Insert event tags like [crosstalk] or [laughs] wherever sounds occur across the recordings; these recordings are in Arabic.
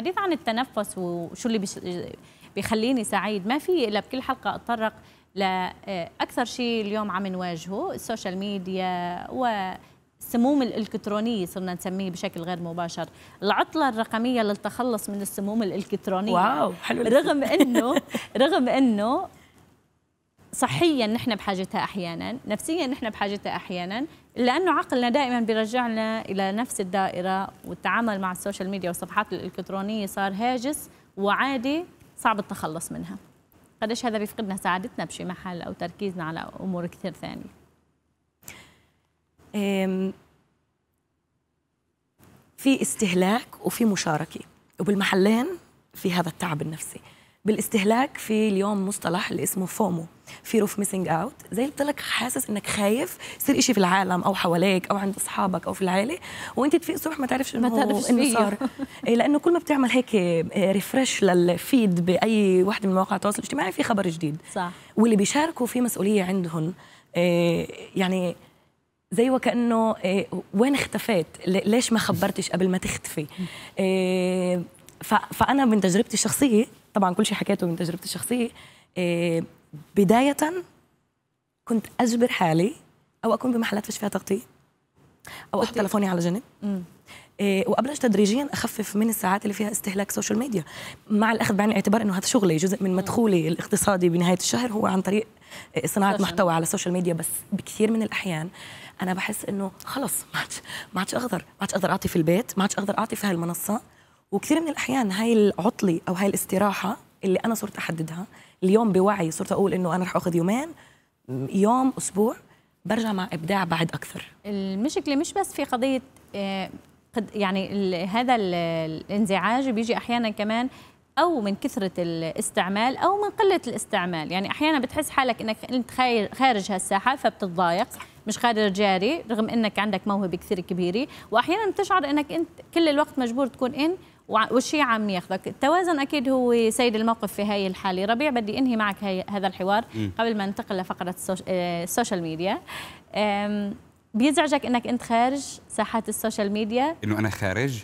الحديث عن التنفس وشو اللي بيخليني سعيد ما في الا بكل حلقه اتطرق لاكثر شيء اليوم عم نواجهه السوشيال ميديا والسموم الالكترونيه صرنا نسميه بشكل غير مباشر العطله الرقميه للتخلص من السموم الالكترونيه واو حلو رغم انه [laughs] رغم انه صحيا نحن بحاجتها احيانا نفسيا نحن بحاجتها احيانا لانه عقلنا دائما بيرجعنا الى نفس الدائره والتعامل مع السوشيال ميديا والصفحات الالكترونيه صار هاجس وعادي صعب التخلص منها قديش هذا بيفقدنا سعادتنا بشي محل او تركيزنا على امور كثير ثانيه في استهلاك وفي مشاركه وبالمحلين في هذا التعب النفسي بالاستهلاك في اليوم مصطلح اللي اسمه فومو فير اوف ميسنج اوت زي اللي بتقول حاسس انك خايف يصير شيء في العالم او حواليك او عند اصحابك او في العائله وانت تفيق الصبح ما تعرفش انه ما تعرفش انه صار [laughs] إيه، لانه كل ما بتعمل هيك ريفرش آه، للفيد باي وحده من مواقع التواصل الاجتماعي في خبر جديد صح واللي بيشاركوا في مسؤوليه عندهم آه، يعني زي وكانه آه، وين اختفيت ليش ما خبرتش قبل ما تختفي فانا من تجربتي الشخصيه طبعا كل شيء حكيته من تجربتي الشخصيه آه، بدايه كنت اجبر حالي او اكون بمحلات فيش فيها تغطيه او احط تلفوني على جنب آه، وابلش تدريجيا اخفف من الساعات اللي فيها استهلاك سوشيال ميديا مع الاخذ بعين الاعتبار انه هذا شغلي جزء من مدخولي الاقتصادي بنهايه الشهر هو عن طريق آه، صناعه محتوى على السوشيال ميديا بس بكثير من الاحيان انا بحس انه خلص ما عادش ما عادش اقدر ما عادش اقدر اعطي في البيت ما عادش اقدر اعطي في هالمنصه وكثير من الأحيان هاي العطلة أو هاي الاستراحة اللي أنا صرت أحددها اليوم بوعي صرت أقول إنه أنا رح أخذ يومين يوم أسبوع برجع مع إبداع بعد أكثر المشكلة مش بس في قضية آه، قد يعني هذا الانزعاج بيجي احيانا كمان او من كثره الاستعمال او من قله الاستعمال يعني احيانا بتحس حالك انك انت خارج هالساحه فبتتضايق مش خارج جاري رغم انك عندك موهبه كثير كبيره واحيانا بتشعر انك انت كل الوقت مجبور تكون ان وشي عم ياخذك التوازن اكيد هو سيد الموقف في هاي الحاله ربيع بدي انهي معك هاي هذا الحوار م. قبل ما ننتقل لفقره السوشيال آه، ميديا بيزعجك انك انت خارج ساحات السوشيال ميديا انه انا خارج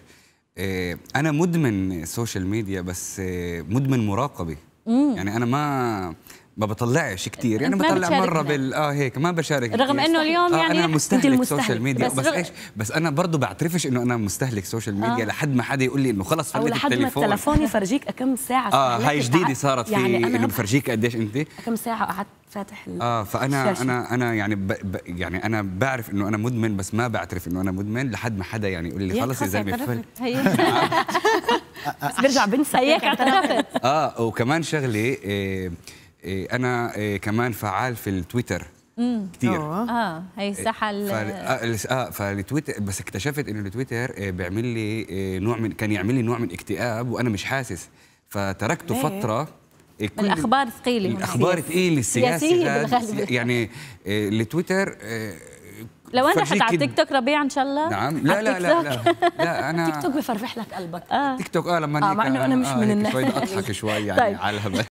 آه، انا مدمن سوشيال ميديا بس آه، مدمن مراقبه يعني انا ما ما بطلعش كثير يعني بطلع مره بال اه هيك ما بشارك رغم انه اليوم آه يعني انا مستهلك, السوشيال سوشيال ميديا بس, بس ايش بس انا برضه بعترفش انه انا مستهلك سوشيال ميديا آه. لحد ما حدا يقول لي انه خلص فلت التليفون او لحد ما التليفون يفرجيك كم ساعه اه هاي جديده صارت يعني انه بفرجيك قديش انت كم ساعه قعدت فاتح اه فانا الشاشة. انا انا يعني ب... ب... يعني انا بعرف انه انا مدمن بس ما بعترف انه انا مدمن لحد ما حدا يعني يقول لي خلص يا زلمه فل [laughs] بس برجع بنسى هيك اعترفت اه وكمان شغله آه، إيه، انا إيه، كمان فعال في التويتر كثير اه هي إيه، الساحه اه, آه، فالتويتر بس اكتشفت انه التويتر بيعمل لي نوع من كان يعمل لي نوع من اكتئاب وانا مش حاسس فتركته ليه؟ فتره الاخبار ثقيله الاخبار ثقيله السياسيه يعني التويتر لو انا رحت على التيك توك ربيع ان شاء الله نعم لا لا لا لا, لا انا تيك توك بفرفح لك قلبك آه. تيك توك اه لما آه مع انه انا مش آه من الناس شوي [laughs] يعني. اضحك شوي يعني طيب. على الهبل